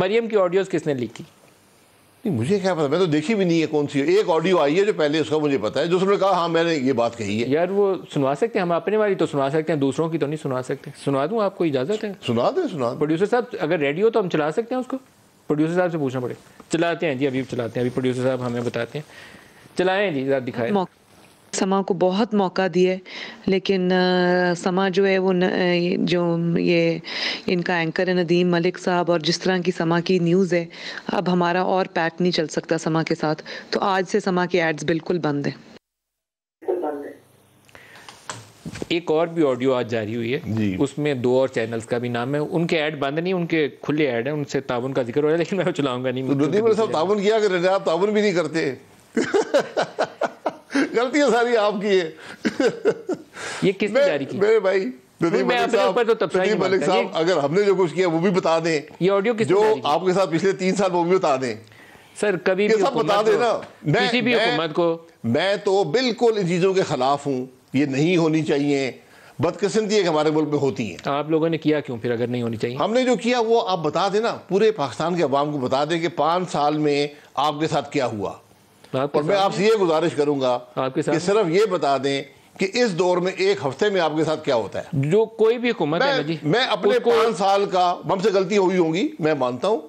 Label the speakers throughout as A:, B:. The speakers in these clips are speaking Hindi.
A: मरियम की ऑडियोज किसने लीक की नहीं मुझे क्या पता मैं तो देखी भी नहीं है कौन सी एक ऑडियो आई है जो पहले उसका मुझे पता है दूसरों ने कहा हाँ मैंने ये बात कही है यार वो सुना सकते हैं हम अपने वाली तो सुना सकते हैं दूसरों की तो नहीं सुना सकते सुना दूँ आपको इजाजत है सुना दें सुना प्रोड्यूसर साहब अगर रेडियो तो हम चला सकते
B: हैं उसको प्रोड्यूसर साहब से पूछना पड़ेगा चलाते हैं जी अभी चलाते हैं अभी प्रोड्यूसर साहब हमें बताते हैं चलाएं जी दिखाए समा को बहुत मौका दिए लेकिन समा जो है वो न, जो ये इनका एंकर है नदीम मलिक साहब और जिस तरह की समा की न्यूज़ है अब हमारा और पैक नहीं चल सकता समा के साथ तो आज से समा के एड्स बिल्कुल बंद हैं एक और भी ऑडियो आज जारी हुई है उसमें दो और चैनल्स का भी नाम है उनके ऐड बंद नहीं उनके खुले ऐड है उनसे
A: ताबन का जिक्र हो रहा है लेकिन मैं चलाऊंगा नहीं तो ताउन किया ताउन भी नहीं करते गलतियां सारी आपकी है ये किसने जारी की मेरे भाई मलिक साहब तो अगर हमने जो कुछ किया वो भी बता दें ये ऑडियो जो आपके साथ पिछले तीन साल वो भी बता दें सर कभी भी सब बता देना मैं, किसी भी को मैं तो बिल्कुल इन चीज़ों के खिलाफ हूँ ये नहीं होनी चाहिए बदकिस्मती एक हमारे मुल्क में होती है आप लोगों ने किया क्यों फिर अगर नहीं होनी चाहिए हमने जो किया वो आप बता देना पूरे पाकिस्तान के अवाम को बता दें कि पांच साल में आपके साथ क्या हुआ और मैं आपसे ये गुजारिश करूंगा कि सिर्फ ये बता दें कि इस दौर में एक हफ्ते में आपके साथ क्या होता है जो कोई भी हुकूमत है जी मैं अपने पांच साल का हमसे गलती हुई होगी मैं मानता हूँ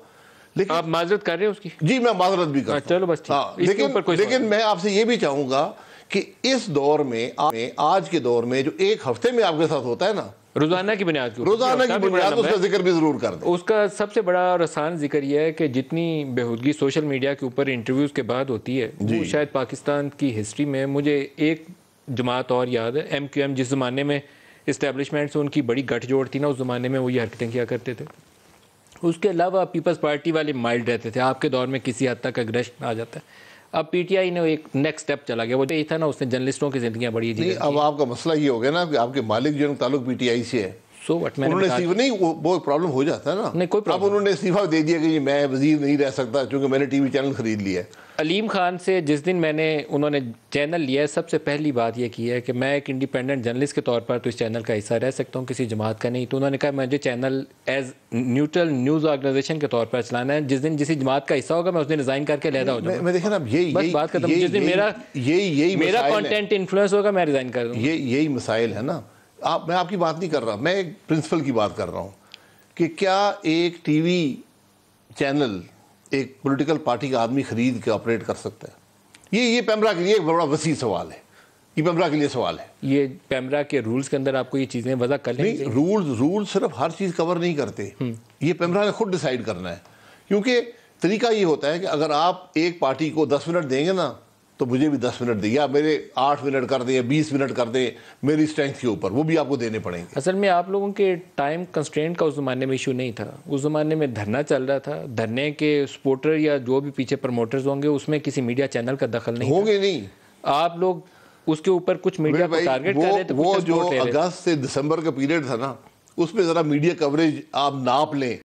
A: लेकिन आप माजरत कर रहे हैं उसकी जी मैं माजरत भी कर हाँ, चलो बस हाँ लेकिन लेकिन मैं आपसे ये भी चाहूंगा कि इस दौर में आज के दौर में जो एक हफ्ते में आपके साथ होता है ना
B: रोजाना की बुनियाद रोजाना की बुनियाद उसका जिक्र भी जरूर कर
A: दे उसका सबसे बड़ा और आसान
B: जिक्र यह है कि जितनी बेहूदगी सोशल मीडिया के ऊपर इंटरव्यूज के बाद होती है वो शायद पाकिस्तान की हिस्ट्री में मुझे एक जमात और याद है एम क्यू एम जिस ज़माने में इस्टेबलिशमेंट से उनकी बड़ी गठजोड़ थी ना उस ज़माने में वो ये हरकतें किया करते थे उसके अलावा पीपल्स पार्टी वाले माइल्ड रहते थे आपके दौर में किसी हद तक अग्रेशन आ जाता है अब पीटीआई ने एक
A: नेक्स्ट स्टेप चला गया वो यही था ना उसने जर्नलिस्टों की जिंदगी बढ़ी थी अब आपका मसला ये हो गया ना कि आपके मालिक जो ताल्लुक पीटीआई से है सो वट मैंने उन्होंने सीवा नहीं वो, बहुत प्रॉब्लम हो जाता है ना नहीं कोई प्रॉब्लम उन्होंने इस्तीफा दे दिया कि मैं वजीर नहीं रह सकता क्योंकि मैंने टीवी चैनल खरीद लिया है
B: अलीम खान से जिस दिन मैंने उन्होंने चैनल लिया है सबसे पहली बात यह की है कि मैं एक इंडिपेंडेंट जर्नलिस्ट के तौर पर तो इस चैनल का हिस्सा रह सकता हूँ किसी जमात का नहीं तो उन्होंने कहा मुझे channel as neutral news organization के तौर पर चलाना है जिस दिन जिस जमात का हिस्सा होगा मैं उस दिन रिजाइन करके लहदा हो जाऊँगा मैं देखा यही बात करता हूँ जिस दिन मेरा
A: यही यही मेरा कॉन्टेंट इन्फ्लुएंस होगा मैं रिजाइन कर दूँगा यही मसाइल है ना आप मैं आपकी बात नहीं कर रहा मैं एक प्रिंसिपल की बात कर रहा हूँ कि क्या एक टीवी चैनल एक पॉलिटिकल पार्टी का आदमी खरीद के ऑपरेट कर सकता है ये ये पैमरा के लिए एक बड़ा वसी सवाल है ये पैमरा के लिए सवाल है ये पैमरा के रूल्स के अंदर आपको ये चीज़ें वजह कर नहीं रूल्स रूल सिर्फ हर चीज़ कवर नहीं करते हम्म। ये पैमरा ने खुद डिसाइड करना है क्योंकि तरीका ये होता है कि अगर आप एक पार्टी को दस मिनट देंगे ना तो मुझे भी दस मिनट दिया मेरे आठ मिनट कर दें बीस मिनट कर दें मेरी स्ट्रेंथ के ऊपर वो भी आपको देने पड़ेंगे
B: असल में आप लोगों के टाइम कंस्टेंट का उस ज़माने में इशू नहीं था उस ज़माने में धरना चल रहा था धरने के सपोर्टर या जो भी पीछे प्रमोटर्स होंगे उसमें किसी मीडिया चैनल का दखल नहीं होंगे
A: नहीं आप लोग उसके ऊपर कुछ मीडिया को टारगेट कर रहे थे तो वो जो अगस्त से दिसंबर का पीरियड था ना उसमें ज़रा मीडिया कवरेज आप नाप लें